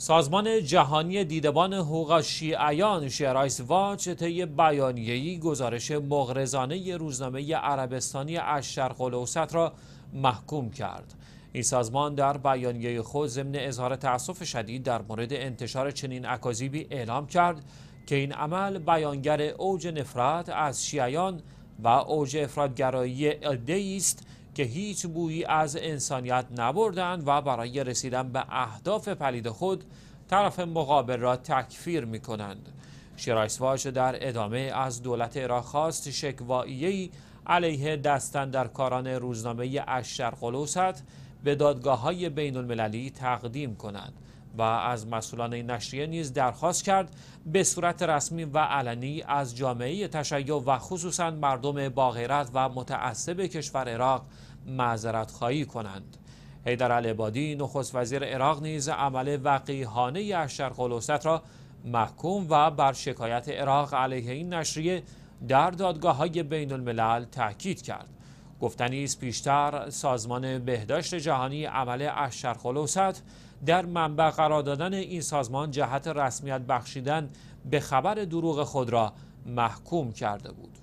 سازمان جهانی دیدبان حقوق شیعیان شیرایس واچ طی بیانیه‌ای گزارش مغرضانه روزنامه عربستانی از شرق را محکوم کرد. این سازمان در بیانیه خود ضمن اظهار تأسف شدید در مورد انتشار چنین اکاذیبی اعلام کرد که این عمل بیانگر اوج نفرت از شیعیان و اوج افرادگرایی عده‌ای است که هیچ بویی از انسانیت نبردند و برای رسیدن به اهداف پلید خود طرف مقابل را تکفیر می کنند. در ادامه از دولت عراق خواست شکوائیه‌ای علیه کاران روزنامه قلوست به دادگاه های بین المللی تقدیم کنند و از مسئولان این نشریه نیز درخواست کرد به صورت رسمی و علنی از جامعه تشیع و خصوصا مردم باغیرت و متعصب کشور عراق معذرت خواهی کنند حیدر العبادی نخست وزیر عراق نیز عمل وقیحانه اشتر قلوست را محکوم و بر شکایت عراق علیه این نشریه در دادگاه های بین الملل تحکید کرد گفتنی است پیشتر سازمان بهداشت جهانی عمل خلوصت در منبع قرار دادن این سازمان جهت رسمیت بخشیدن به خبر دروغ خود را محکوم کرده بود